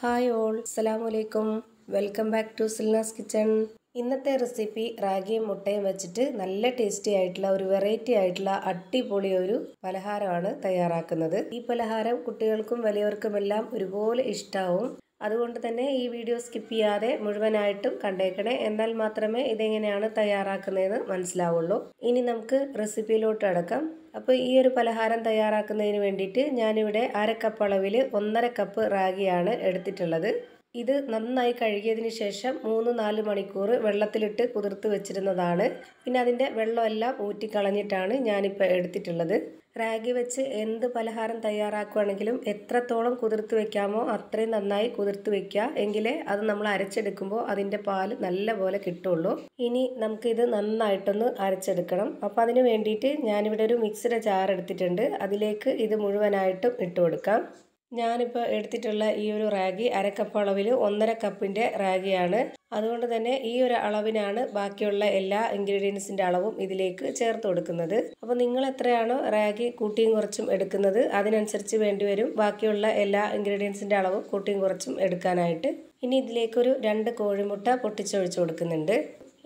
hi all അസ്സലാമലൈക്കും welcome back to Silna's kitchen ഇന്നത്തെ recipe റാഗിയും മുട്ടയും വെച്ചിട്ട് നല്ല ടേസ്റ്റി ആയിട്ടുള്ള ഒരു വെറൈറ്റി ആയിട്ടുള്ള അടിപൊളി ഒരു പലഹാരമാണ് തയ്യാറാക്കുന്നത് ഈ പലഹാരം കുട്ടികൾക്കും വലിയവർക്കുമെല്ലാം ഒരുപോലെ ഇഷ്ടാവും അതുകൊണ്ട് തന്നെ ഈ വീഡിയോ സ്കിപ്പ് ചെയ്യാതെ മുഴുവനായിട്ടും കണ്ടേക്കണേ എന്നാൽ മാത്രമേ ഇതെങ്ങനെയാണ് തയ്യാറാക്കുന്നതെന്ന് മനസ്സിലാവുള്ളൂ ഇനി നമുക്ക് റെസിപ്പിയിലോട്ട് അടക്കാം അപ്പോൾ ഈ ഒരു പലഹാരം തയ്യാറാക്കുന്നതിന് വേണ്ടിയിട്ട് ഞാനിവിടെ അരക്കപ്പ് അളവിൽ ഒന്നര കപ്പ് റാഗിയാണ് എടുത്തിട്ടുള്ളത് ഇത് നന്നായി കഴുകിയതിന് ശേഷം മൂന്ന് നാല് മണിക്കൂർ വെള്ളത്തിലിട്ട് കുതിർത്ത് വെച്ചിരുന്നതാണ് പിന്നെ അതിൻ്റെ വെള്ളമെല്ലാം ഊറ്റിക്കളഞ്ഞിട്ടാണ് ഞാനിപ്പോൾ എടുത്തിട്ടുള്ളത് റാഗി വെച്ച് എന്ത് പലഹാരം തയ്യാറാക്കുകയാണെങ്കിലും എത്രത്തോളം കുതിർത്ത് വെക്കാമോ അത്രയും നന്നായി കുതിർത്ത് വെക്കുക എങ്കിലേ അത് നമ്മൾ അരച്ചെടുക്കുമ്പോൾ അതിൻ്റെ പാൽ നല്ല പോലെ കിട്ടുള്ളൂ ഇനി നമുക്കിത് നന്നായിട്ടൊന്ന് അരച്ചെടുക്കണം അപ്പോൾ അതിന് വേണ്ടിയിട്ട് ഞാനിവിടെ ഒരു മിക്സിയുടെ ജാർ എടുത്തിട്ടുണ്ട് അതിലേക്ക് ഇത് മുഴുവനായിട്ടും ഇട്ട് കൊടുക്കാം ഞാനിപ്പോൾ എടുത്തിട്ടുള്ള ഈ ഒരു റാഗി അരക്കപ്പ് അളവിൽ ഒന്നര കപ്പിൻ്റെ റാഗിയാണ് അതുകൊണ്ട് തന്നെ ഈ ഒരു അളവിനാണ് ബാക്കിയുള്ള എല്ലാ ഇൻഗ്രീഡിയൻസിൻ്റെ അളവും ഇതിലേക്ക് ചേർത്ത് കൊടുക്കുന്നത് അപ്പോൾ നിങ്ങൾ എത്രയാണോ റാഗി കൂട്ടിയും കുറച്ചും എടുക്കുന്നത് അതിനനുസരിച്ച് വേണ്ടിവരും ബാക്കിയുള്ള എല്ലാ ഇൻഗ്രീഡിയൻസിൻ്റെ അളവും കൂട്ടിയും കുറച്ചും എടുക്കാനായിട്ട് ഇനി ഇതിലേക്കൊരു രണ്ട് കോഴിമുട്ട പൊട്ടിച്ചൊഴിച്ച് കൊടുക്കുന്നുണ്ട്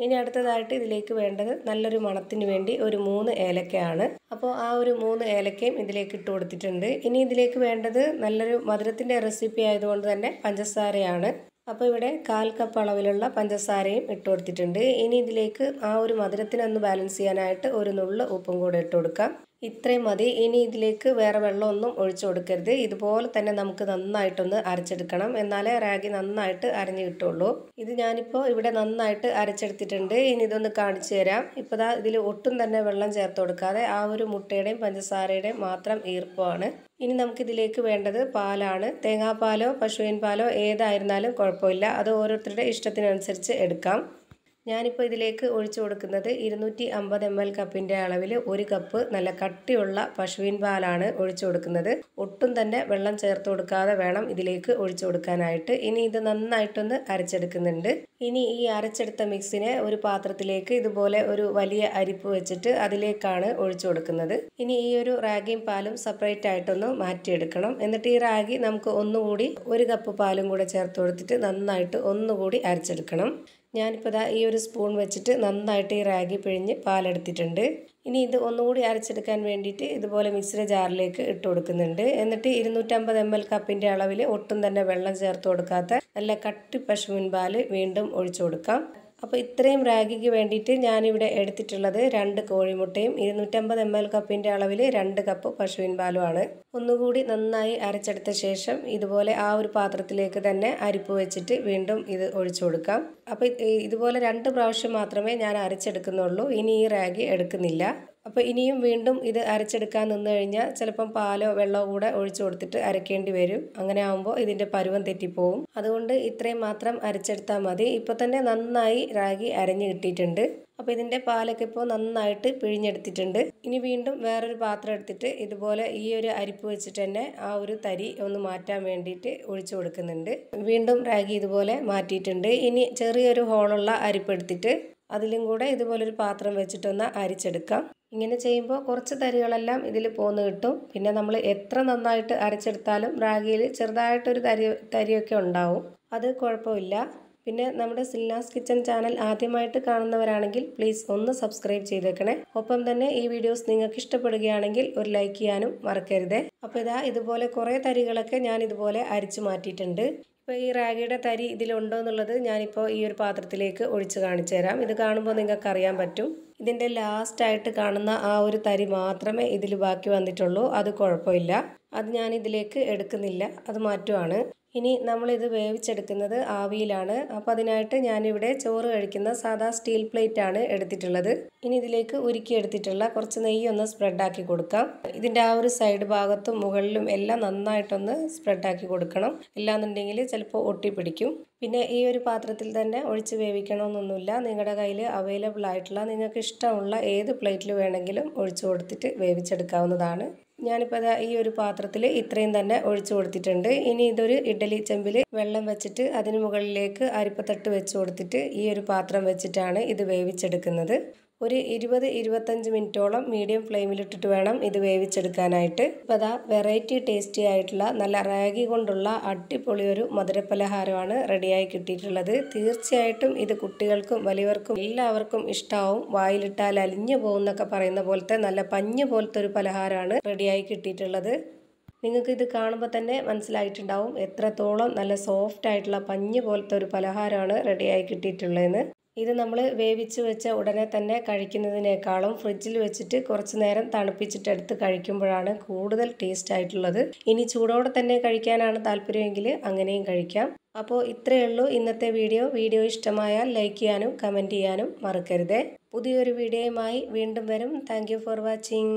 ഇനി അടുത്തതായിട്ട് ഇതിലേക്ക് വേണ്ടത് നല്ലൊരു മണത്തിന് വേണ്ടി ഒരു മൂന്ന് ഏലക്കയാണ് അപ്പോൾ ആ ഒരു മൂന്ന് ഏലക്കയും ഇതിലേക്ക് ഇട്ട് കൊടുത്തിട്ടുണ്ട് ഇനി ഇതിലേക്ക് വേണ്ടത് നല്ലൊരു മധുരത്തിൻ്റെ റെസിപ്പി ആയതുകൊണ്ട് തന്നെ പഞ്ചസാരയാണ് അപ്പോൾ ഇവിടെ കാൽ കപ്പ് അളവിലുള്ള പഞ്ചസാരയും ഇട്ട് കൊടുത്തിട്ടുണ്ട് ഇനി ഇതിലേക്ക് ആ ഒരു മധുരത്തിനൊന്ന് ബാലൻസ് ചെയ്യാനായിട്ട് ഒരു നുള്ള് ഉപ്പും കൂടെ ഇട്ട് കൊടുക്കാം ഇത്രയും മതി ഇനി ഇതിലേക്ക് വേറെ വെള്ളമൊന്നും ഒഴിച്ചു കൊടുക്കരുത് ഇതുപോലെ തന്നെ നമുക്ക് നന്നായിട്ടൊന്ന് അരച്ചെടുക്കണം എന്നാലേ റാഗി നന്നായിട്ട് അരഞ്ഞു കിട്ടുള്ളൂ ഇത് ഞാനിപ്പോൾ ഇവിടെ നന്നായിട്ട് അരച്ചെടുത്തിട്ടുണ്ട് ഇനി ഇതൊന്ന് കാണിച്ചു തരാം ഇപ്പോൾ ദാ ഇതിൽ ഒട്ടും തന്നെ വെള്ളം ചേർത്ത് കൊടുക്കാതെ ആ ഒരു മുട്ടയുടെയും പഞ്ചസാരയുടെയും മാത്രം ഈർപ്പമാണ് ഇനി നമുക്കിതിലേക്ക് വേണ്ടത് പാലാണ് തേങ്ങാപ്പാലോ പശുവിൻ പാലോ ഏതായിരുന്നാലും കുഴപ്പമില്ല അത് ഓരോരുത്തരുടെ ഇഷ്ടത്തിനനുസരിച്ച് എടുക്കാം ഞാനിപ്പോൾ ഇതിലേക്ക് ഒഴിച്ചു കൊടുക്കുന്നത് ഇരുന്നൂറ്റി അമ്പത് എം എൽ കപ്പിൻ്റെ അളവിൽ ഒരു കപ്പ് നല്ല കട്ടിയുള്ള പശുവിൻ പാലാണ് ഒഴിച്ചു കൊടുക്കുന്നത് ഒട്ടും തന്നെ വെള്ളം ചേർത്ത് കൊടുക്കാതെ വേണം ഇതിലേക്ക് ഒഴിച്ചു കൊടുക്കാനായിട്ട് ഇനി ഇത് നന്നായിട്ടൊന്ന് അരച്ചെടുക്കുന്നുണ്ട് ഇനി ഈ അരച്ചെടുത്ത മിക്സിനെ ഒരു പാത്രത്തിലേക്ക് ഇതുപോലെ ഒരു വലിയ അരിപ്പ് വെച്ചിട്ട് അതിലേക്കാണ് ഒഴിച്ചു കൊടുക്കുന്നത് ഇനി ഈ ഒരു റാഗിയും പാലും സെപ്പറേറ്റ് ആയിട്ടൊന്ന് മാറ്റിയെടുക്കണം എന്നിട്ട് ഈ റാഗി നമുക്ക് ഒന്നുകൂടി ഒരു കപ്പ് പാലും കൂടെ ചേർത്ത് കൊടുത്തിട്ട് നന്നായിട്ട് ഒന്നുകൂടി അരച്ചെടുക്കണം ഞാനിപ്പോൾ ഇതാ ഈ ഒരു സ്പൂൺ വെച്ചിട്ട് നന്നായിട്ട് ഈ റാഗി പിഴിഞ്ഞ് പാലെടുത്തിട്ടുണ്ട് ഇനി ഇത് ഒന്നുകൂടി അരച്ചെടുക്കാൻ വേണ്ടിയിട്ട് ഇതുപോലെ മിക്സിയുടെ ജാറിലേക്ക് ഇട്ട് കൊടുക്കുന്നുണ്ട് എന്നിട്ട് ഇരുന്നൂറ്റമ്പത് എം എൽ കപ്പിൻ്റെ അളവിൽ ഒട്ടും തന്നെ വെള്ളം ചേർത്ത് കൊടുക്കാത്ത നല്ല കട്ടി പശുവിൻ പാല് വീണ്ടും ഒഴിച്ചു കൊടുക്കാം അപ്പോൾ ഇത്രയും റാഗിക്ക് വേണ്ടിയിട്ട് ഞാനിവിടെ എടുത്തിട്ടുള്ളത് രണ്ട് കോഴിമുട്ടയും ഇരുന്നൂറ്റമ്പത് എം എൽ കപ്പിൻ്റെ അളവിൽ രണ്ട് കപ്പ് പശുവിൻ പാലുമാണ് ഒന്നുകൂടി നന്നായി അരച്ചെടുത്ത ശേഷം ഇതുപോലെ ആ ഒരു പാത്രത്തിലേക്ക് തന്നെ അരിപ്പ് വെച്ചിട്ട് വീണ്ടും ഇത് ഒഴിച്ചു കൊടുക്കാം അപ്പോൾ ഇതുപോലെ രണ്ട് പ്രാവശ്യം മാത്രമേ ഞാൻ അരച്ചെടുക്കുന്നുള്ളൂ ഇനി ഈ റാഗി എടുക്കുന്നില്ല അപ്പോൾ ഇനിയും വീണ്ടും ഇത് അരച്ചെടുക്കാൻ നിന്ന് കഴിഞ്ഞാൽ ചിലപ്പം പാലോ വെള്ളമോ കൂടെ ഒഴിച്ചു കൊടുത്തിട്ട് അരക്കേണ്ടി വരും അങ്ങനെ ആകുമ്പോൾ ഇതിൻ്റെ പരുവം തെറ്റിപ്പോവും അതുകൊണ്ട് ഇത്രയും മാത്രം അരച്ചെടുത്താൽ മതി ഇപ്പോൾ തന്നെ നന്നായി റാഗി അരഞ്ഞു കിട്ടിയിട്ടുണ്ട് അപ്പോൾ ഇതിൻ്റെ പാലൊക്കെ ഇപ്പോൾ നന്നായിട്ട് പിഴിഞ്ഞെടുത്തിട്ടുണ്ട് ഇനി വീണ്ടും വേറൊരു പാത്രം എടുത്തിട്ട് ഇതുപോലെ ഈ ഒരു അരിപ്പ് വെച്ചിട്ട് തന്നെ ആ ഒരു തരി ഒന്ന് മാറ്റാൻ വേണ്ടിയിട്ട് ഒഴിച്ചു കൊടുക്കുന്നുണ്ട് വീണ്ടും റാഗി ഇതുപോലെ മാറ്റിയിട്ടുണ്ട് ഇനി ചെറിയൊരു ഹോളുള്ള അരിപ്പ് എടുത്തിട്ട് അതിലും കൂടെ ഇതുപോലൊരു പാത്രം വെച്ചിട്ടൊന്ന് അരിച്ചെടുക്കാം ഇങ്ങനെ ചെയ്യുമ്പോൾ കുറച്ച് തരികളെല്ലാം ഇതിൽ പോന്ന് കിട്ടും പിന്നെ നമ്മൾ എത്ര നന്നായിട്ട് അരച്ചെടുത്താലും റാഗിയിൽ ചെറുതായിട്ടൊരു തരി തരിയൊക്കെ ഉണ്ടാവും അത് കുഴപ്പമില്ല പിന്നെ നമ്മുടെ സിൽനാസ് കിച്ചൺ ചാനൽ ആദ്യമായിട്ട് കാണുന്നവരാണെങ്കിൽ പ്ലീസ് ഒന്ന് സബ്സ്ക്രൈബ് ചെയ്തേക്കണേ ഒപ്പം തന്നെ ഈ വീഡിയോസ് നിങ്ങൾക്ക് ഇഷ്ടപ്പെടുകയാണെങ്കിൽ ഒരു ലൈക്ക് ചെയ്യാനും മറക്കരുതേ അപ്പോൾ ഇതാ ഇതുപോലെ കുറേ തരികളൊക്കെ ഞാൻ ഇതുപോലെ അരിച്ചു മാറ്റിയിട്ടുണ്ട് ഇപ്പോൾ ഈ റാഗിയുടെ തരി ഇതിലുണ്ടോ എന്നുള്ളത് ഞാനിപ്പോൾ ഈ ഒരു പാത്രത്തിലേക്ക് ഒഴിച്ച് കാണിച്ചു തരാം ഇത് കാണുമ്പോൾ നിങ്ങൾക്ക് അറിയാൻ പറ്റും ഇതിൻ്റെ ലാസ്റ്റായിട്ട് കാണുന്ന ആ ഒരു തരി മാത്രമേ ഇതിൽ ബാക്കി വന്നിട്ടുള്ളൂ അത് കുഴപ്പമില്ല അത് ഞാൻ ഇതിലേക്ക് എടുക്കുന്നില്ല അത് മാറ്റുവാണ് ഇനി നമ്മളിത് വേവിച്ചെടുക്കുന്നത് ആവിയിലാണ് അപ്പോൾ അതിനായിട്ട് ഞാനിവിടെ ചോറ് കഴിക്കുന്ന സാധാ സ്റ്റീൽ പ്ലേറ്റ് ആണ് എടുത്തിട്ടുള്ളത് ഇനി ഇതിലേക്ക് ഉരുക്കി എടുത്തിട്ടുള്ള കുറച്ച് നെയ്യ് ഒന്ന് സ്പ്രെഡാക്കി കൊടുക്കാം ഇതിൻ്റെ ആ ഒരു സൈഡ് ഭാഗത്തും മുകളിലും എല്ലാം നന്നായിട്ടൊന്ന് സ്പ്രെഡാക്കി കൊടുക്കണം ഇല്ലാന്നുണ്ടെങ്കിൽ ചിലപ്പോൾ ഒട്ടിപ്പിടിക്കും പിന്നെ ഈ ഒരു പാത്രത്തിൽ തന്നെ ഒഴിച്ച് വേവിക്കണമെന്നൊന്നുമില്ല നിങ്ങളുടെ കയ്യിൽ അവൈലബിൾ ആയിട്ടുള്ള നിങ്ങൾക്ക് ഇഷ്ടമുള്ള ഏത് പ്ലേറ്റിൽ വേണമെങ്കിലും ഒഴിച്ചു കൊടുത്തിട്ട് വേവിച്ചെടുക്കാവുന്നതാണ് ഞാനിപ്പോൾ ഈ ഒരു പാത്രത്തിൽ ഇത്രയും തന്നെ ഒഴിച്ചു കൊടുത്തിട്ടുണ്ട് ഇനി ഇതൊരു ഇഡ്ഡലി ചെമ്പിൽ വെള്ളം വെച്ചിട്ട് അതിന് മുകളിലേക്ക് അരിപ്പത്തട്ട് വെച്ച് കൊടുത്തിട്ട് ഈ ഒരു പാത്രം വെച്ചിട്ടാണ് ഇത് വേവിച്ചെടുക്കുന്നത് ഒരു ഇരുപത് ഇരുപത്തഞ്ച് മിനിറ്റോളം മീഡിയം ഫ്ലെയിമിലിട്ടിട്ട് വേണം ഇത് വേവിച്ചെടുക്കാനായിട്ട് അപ്പോൾ അതാ വെറൈറ്റി ടേസ്റ്റി ആയിട്ടുള്ള നല്ല റാഗി കൊണ്ടുള്ള അടിപൊളി ഒരു മധുരപലഹാരമാണ് റെഡിയായി കിട്ടിയിട്ടുള്ളത് തീർച്ചയായിട്ടും ഇത് കുട്ടികൾക്കും വലിയവർക്കും എല്ലാവർക്കും ഇഷ്ടമാവും വായിലിട്ടാൽ അലിഞ്ഞു എന്നൊക്കെ പറയുന്ന പോലത്തെ നല്ല പഞ്ഞു പോലത്തെ ഒരു പലഹാരമാണ് റെഡിയായി കിട്ടിയിട്ടുള്ളത് നിങ്ങൾക്ക് ഇത് കാണുമ്പോൾ തന്നെ മനസ്സിലായിട്ടുണ്ടാവും എത്രത്തോളം നല്ല സോഫ്റ്റ് ആയിട്ടുള്ള പഞ്ഞു പോലത്തെ ഒരു പലഹാരമാണ് റെഡിയായി കിട്ടിയിട്ടുള്ളതെന്ന് ഇത് നമ്മൾ വേവിച്ച് വെച്ച ഉടനെ തന്നെ കഴിക്കുന്നതിനേക്കാളും ഫ്രിഡ്ജിൽ വെച്ചിട്ട് കുറച്ച് നേരം തണുപ്പിച്ചിട്ട് എടുത്ത് കഴിക്കുമ്പോഴാണ് കൂടുതൽ ടേസ്റ്റ് ആയിട്ടുള്ളത് ഇനി ചൂടോടെ തന്നെ കഴിക്കാനാണ് താല്പര്യമെങ്കിൽ അങ്ങനെയും കഴിക്കാം അപ്പോൾ ഇത്രയേ ഉള്ളൂ ഇന്നത്തെ വീഡിയോ വീഡിയോ ഇഷ്ടമായാൽ ലൈക്ക് ചെയ്യാനും കമൻറ്റ് ചെയ്യാനും മറക്കരുതേ പുതിയൊരു വീഡിയോയുമായി വീണ്ടും വരും താങ്ക് ഫോർ വാച്ചിങ്